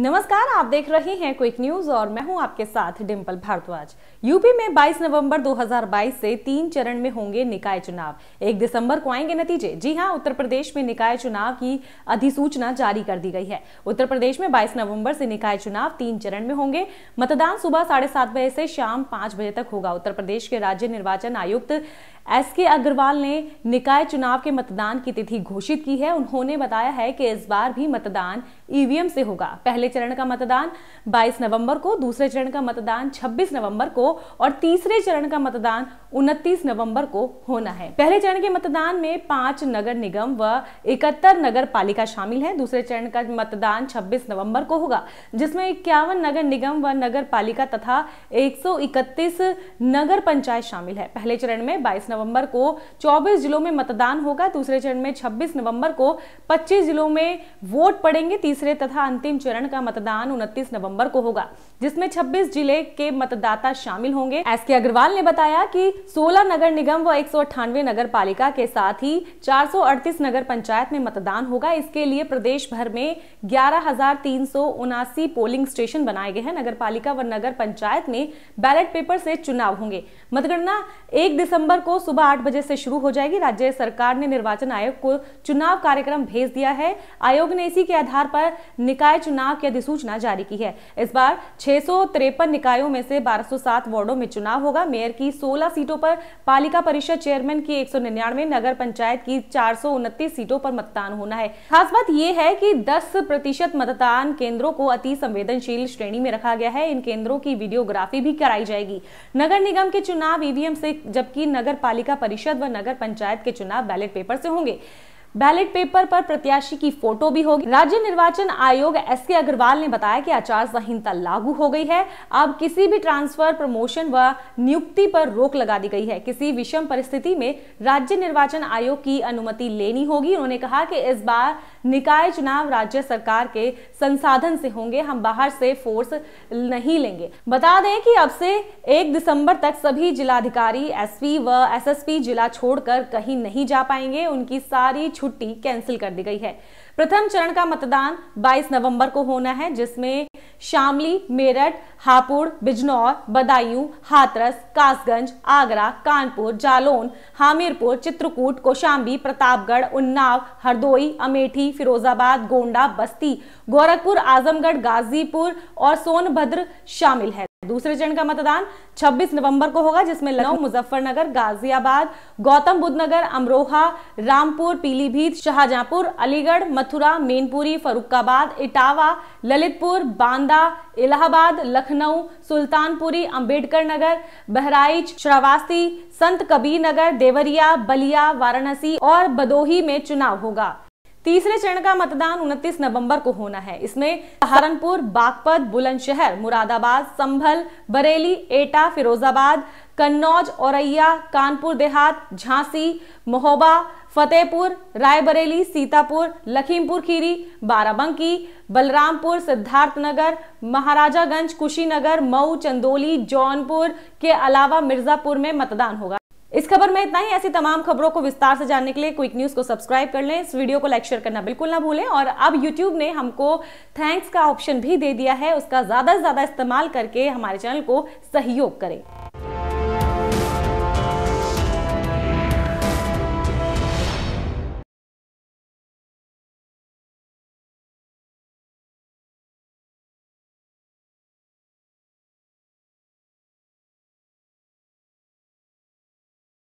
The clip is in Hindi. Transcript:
नमस्कार आप देख रहे हैं क्विक न्यूज और मैं हूं आपके साथ डिंपल भारद्वाज यूपी में 22 नवंबर 2022 से तीन चरण में होंगे निकाय चुनाव एक दिसंबर को आएंगे नतीजे जी हां उत्तर प्रदेश में निकाय चुनाव की अधिसूचना जारी कर दी गई है उत्तर प्रदेश में 22 नवंबर से निकाय चुनाव तीन चरण में होंगे मतदान सुबह साढ़े सात बजे से शाम पांच बजे तक होगा उत्तर प्रदेश के राज्य निर्वाचन आयुक्त एस के अग्रवाल ने निकाय चुनाव के मतदान की तिथि घोषित की है उन्होंने बताया है कि इस बार भी मतदान ईवीएम से होगा पहले चरण का मतदान 22 नवंबर को दूसरे चरण का मतदान 26 नवंबर को और तीसरे चरण का मतदान 29 नवंबर को होना है पहले चरण के मतदान में पांच नगर निगम व इकहत्तर नगर पालिका शामिल है दूसरे चरण का मतदान छब्बीस नवम्बर को होगा जिसमें इक्यावन नगर निगम व नगर पालिका तथा एक नगर पंचायत शामिल है पहले चरण में बाईस नवंबर को 24 जिलों में मतदान होगा दूसरे चरण में 26 नवंबर को 25 जिलों में वोट पड़ेंगे तीसरे तथा अंतिम चरण का मतदान 29 नवंबर को होगा जिसमें 26 जिले के मतदाता शामिल होंगे एस के अग्रवाल ने बताया कि 16 नगर निगम व एक नगर पालिका के साथ ही चार नगर पंचायत में मतदान होगा इसके लिए प्रदेश भर में ग्यारह पोलिंग स्टेशन बनाए गए हैं नगर पालिका व नगर पंचायत में बैलेट पेपर से चुनाव होंगे मतगणना एक दिसंबर को सुबह आठ बजे से शुरू हो जाएगी राज्य सरकार ने निर्वाचन आयोग को चुनाव कार्यक्रम भेज दिया है आयोग ने इसी के आधार पर निकाय चुनाव की अधिसूचना जारी की है इस बार छह निकायों में से 1207 वार्डो में चुनाव होगा मेयर की 16 सीटों पर पालिका परिषद चेयरमैन की एक नगर पंचायत की चार सीटों पर मतदान होना है खास बात यह है कि दस प्रतिशत मतदान केंद्रों को अति संवेदनशील श्रेणी में रखा गया है इन केंद्रों की वीडियोग्राफी भी कराई जाएगी नगर निगम के चुनाव ईवीएम से जबकि नगर पालिका परिषद व नगर पंचायत के चुनाव बैलेट पेपर से होंगे बैलेट पेपर पर प्रत्याशी की फोटो भी होगी राज्य निर्वाचन आयोग एस के अग्रवाल ने बताया कि आचार संहिता लागू हो गई है अब किसी भी ट्रांसफर प्रमोशन व नियुक्ति पर रोक लगा दी गई है किसी विषम परिस्थिति में राज्य निर्वाचन आयोग की अनुमति लेनी होगी उन्होंने कहा कि इस बार निकाय चुनाव राज्य सरकार के संसाधन से होंगे हम बाहर से फोर्स नहीं लेंगे बता दें कि अब से एक दिसंबर तक सभी जिलाधिकारी एसपी व एसएसपी जिला छोड़कर कहीं नहीं जा पाएंगे उनकी सारी छुट्टी कैंसिल कर दी गई है प्रथम चरण का मतदान 22 नवंबर को होना है जिसमें शामली मेरठ हापुड़ बिजनौर बदायूं हाथरस कासगंज आगरा कानपुर जालौन हामीरपुर चित्रकूट कोशाम्बी प्रतापगढ़ उन्नाव हरदोई अमेठी फिरोजाबाद गोंडा बस्ती गोरखपुर आजमगढ़ गाजीपुर और सोनभद्र शामिल है दूसरे चरण का मतदान 26 नवंबर को होगा जिसमें लखनऊ मुजफ्फरनगर गाजियाबाद गौतम बुद्ध नगर अमरोहा रामपुर पीलीभीत शाहजहांपुर अलीगढ़ मथुरा मेनपुरी फरुखाबाद इटावा ललितपुर बांदा इलाहाबाद लखनऊ सुल्तानपुरी अंबेडकर नगर बहराइच श्रावास्ती संत कबीर नगर देवरिया बलिया वाराणसी और बदोही में चुनाव होगा तीसरे चरण का मतदान 29 नवंबर को होना है इसमें सहारनपुर बागपत बुलंदशहर मुरादाबाद संभल बरेली एटा फिरोजाबाद कन्नौज औरैया कानपुर देहात झांसी महोबा फतेहपुर रायबरेली सीतापुर लखीमपुर खीरी बाराबंकी बलरामपुर सिद्धार्थनगर महाराजागंज कुशीनगर मऊ चंदोली जौनपुर के अलावा मिर्जापुर में मतदान होगा इस खबर में इतना ही ऐसी तमाम खबरों को विस्तार से जानने के लिए क्विक न्यूज़ को सब्सक्राइब कर लें इस वीडियो को लाइक शेयर करना बिल्कुल ना भूलें और अब यूट्यूब ने हमको थैंक्स का ऑप्शन भी दे दिया है उसका ज़्यादा से ज़्यादा इस्तेमाल करके हमारे चैनल को सहयोग करें